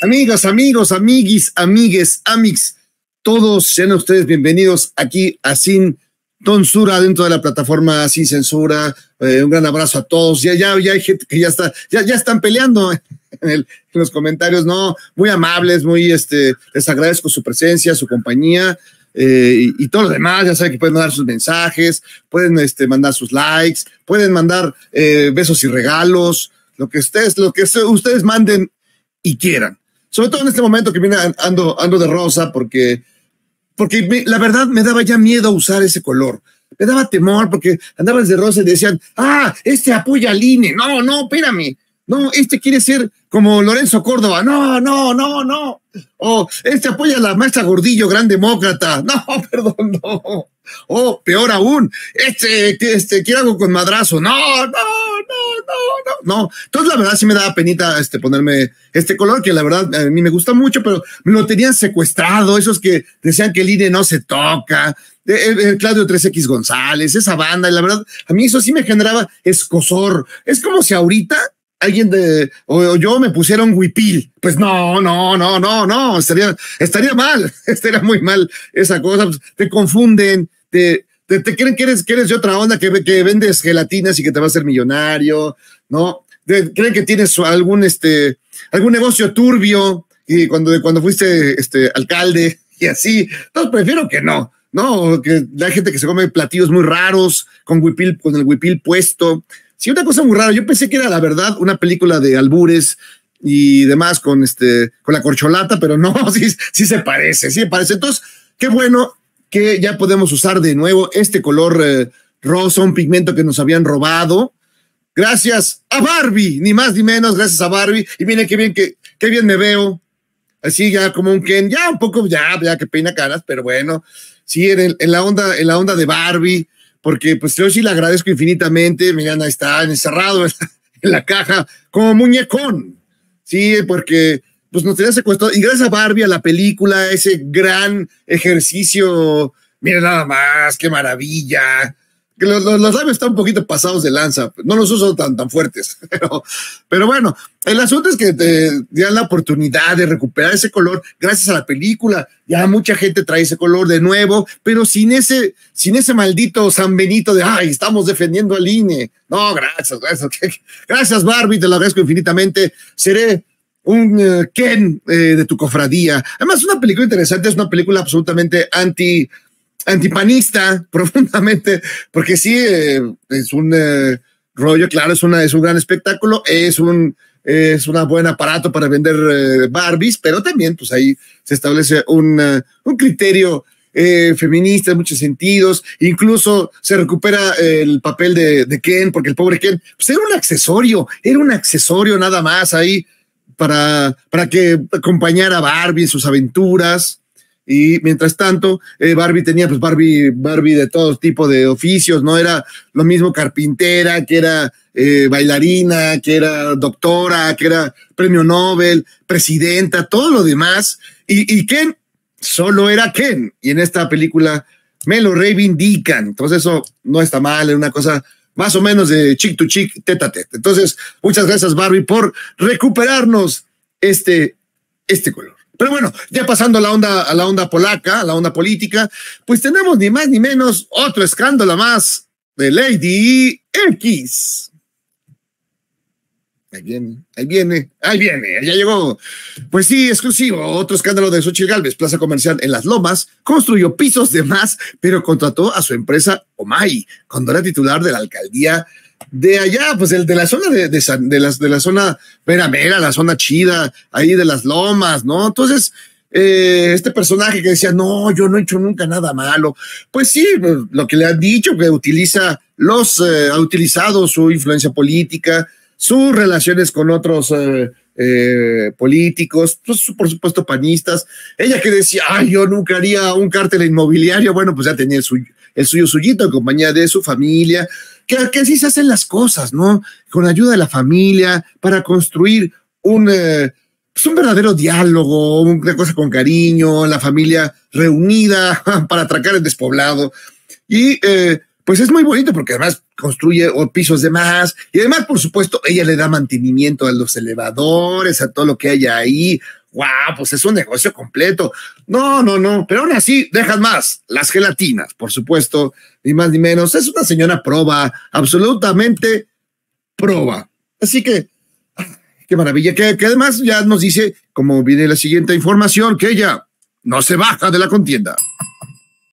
Amigas, amigos, amiguis, amigues, amix, todos sean ustedes bienvenidos aquí a Sin Tonsura dentro de la plataforma Sin Censura. Eh, un gran abrazo a todos. Ya, ya, ya hay gente que ya está, ya, ya están peleando eh, en, los comentarios, ¿no? Muy amables, muy, este, les agradezco su presencia, su compañía. Eh, y, todos los demás, ya saben que pueden mandar sus mensajes, pueden este, mandar sus likes, pueden mandar besos y regalos, lo que ustedes, lo que ustedes manden y quieran sobre todo en este momento que viene ando, ando de rosa, porque, porque la verdad me daba ya miedo usar ese color. Me daba temor porque andaban de rosa y decían, ah, este apoya al INE. No, no, espérame. No, este quiere ser como Lorenzo Córdoba. No, no, no, no. O este apoya a la maestra Gordillo, gran demócrata. No, perdón, no. O peor aún, este, este, quiere algo con madrazo. No, no, no, no, no, no. Entonces, la verdad, sí me daba penita este, ponerme este color, que la verdad a mí me gusta mucho, pero lo tenían secuestrado, esos que decían que el INE no se toca, e, e, Claudio 3X González, esa banda, y la verdad, a mí eso sí me generaba escosor. Es como si ahorita alguien de o, yo me un huipil. Pues no, no, no, no, no, estaría, estaría mal, estaría muy mal esa cosa. Pues, te confunden, te, te, creen que eres, de otra onda, que, que, vendes gelatinas y que te vas a ser millonario, ¿no? creen que tienes algún, este, algún negocio turbio y cuando, cuando fuiste este, alcalde y así. Entonces prefiero que no. No, que la gente que se come platillos muy raros, con, con el huipil puesto. Sí, una cosa muy rara. Yo pensé que era la verdad una película de albures y demás con este, con la corcholata, pero no, sí, sí se parece, sí se parece. Entonces, qué bueno que ya podemos usar de nuevo este color eh, rosa, un pigmento que nos habían robado. Gracias a Barbie, ni más ni menos, gracias a Barbie. Y miren qué bien que qué bien me veo. Así ya como un Ken, ya un poco, ya, ya que peina caras, pero bueno, sí, en, la onda, en la onda de Barbie, porque pues yo sí le agradezco infinitamente. Miren, ahí está, encerrado en la caja, como muñecón. Sí, porque pues nos tenía secuestrado. Y gracias a Barbie, a la película, ese gran ejercicio, mira nada más, qué maravilla. Los, los, los labios están un poquito pasados de lanza, no los uso tan, tan fuertes, pero, bueno, el asunto es que te dan la oportunidad de recuperar ese color gracias a la película. Ya mucha gente trae ese color de nuevo, pero sin ese, sin ese maldito San Benito de, ay, estamos defendiendo al INE. No, gracias, gracias. Gracias Barbie, te lo agradezco infinitamente. Seré un eh, Ken eh, de tu cofradía. Además, es una película interesante, es una película absolutamente anti antipanista profundamente, porque sí, eh, es un rollo, claro, es, una, es un gran espectáculo, es un es un buen aparato para vender Barbies, pero también pues ahí se establece un, un criterio feminista en muchos sentidos, incluso se recupera el papel de, de Ken, porque el pobre Ken pues, era un accesorio, era un accesorio nada más ahí para, para que acompañara a Barbie en sus aventuras. Y mientras tanto, eh, Barbie tenía pues Barbie, Barbie de todo tipo de oficios, ¿no? Era lo mismo carpintera, que era eh, bailarina, que era doctora, que era premio Nobel, presidenta, todo lo demás. Y, y Ken solo era Ken. Y en esta película me lo reivindican. Entonces eso no está mal, es una cosa más o menos de chick to chick, teta teta. Entonces, muchas gracias, Barbie, por recuperarnos este, este color. Pero bueno, ya pasando a la onda, a la onda polaca, a la onda política, pues tenemos ni más ni menos otro escándalo más de Lady X. Ahí viene, ahí viene, ahí viene, ya llegó. Pues sí, exclusivo, otro escándalo de Xochitl Galvez, plaza comercial en Las Lomas, construyó pisos de más, pero contrató a su empresa Omay, cuando era titular de la alcaldía de allá, pues el de la zona de, las, de la zona veramera, la zona chida, ahí de Las Lomas, ¿no? Entonces, eh, este personaje que decía, no, yo no he hecho nunca nada malo. Pues sí, pues, lo que le han dicho, que utiliza los, eh, ha utilizado su influencia política, sus relaciones con otros eh, eh, políticos, pues, por supuesto panistas. Ella que decía, ay, yo nunca haría un cártel inmobiliario, bueno, pues ya tenía el suyo, el suyo suyito en compañía de su familia, que, que así se hacen las cosas, ¿no? Con ayuda de la familia para construir un... Eh, pues, un verdadero diálogo, una cosa con cariño, la familia reunida para atracar el despoblado. Y pues es muy bonito porque además construye pisos de más. Y además, por supuesto, ella le da mantenimiento a los elevadores, a todo lo que haya ahí. ¡Wow! Pues es un negocio completo. No, no, no. Pero aún así, dejan más. Las gelatinas, por supuesto, ni más ni menos. Es una señora proba, absolutamente proba. Así que, qué maravilla. Que, que además ya nos dice, como viene la siguiente información, que ella no se baja de la contienda.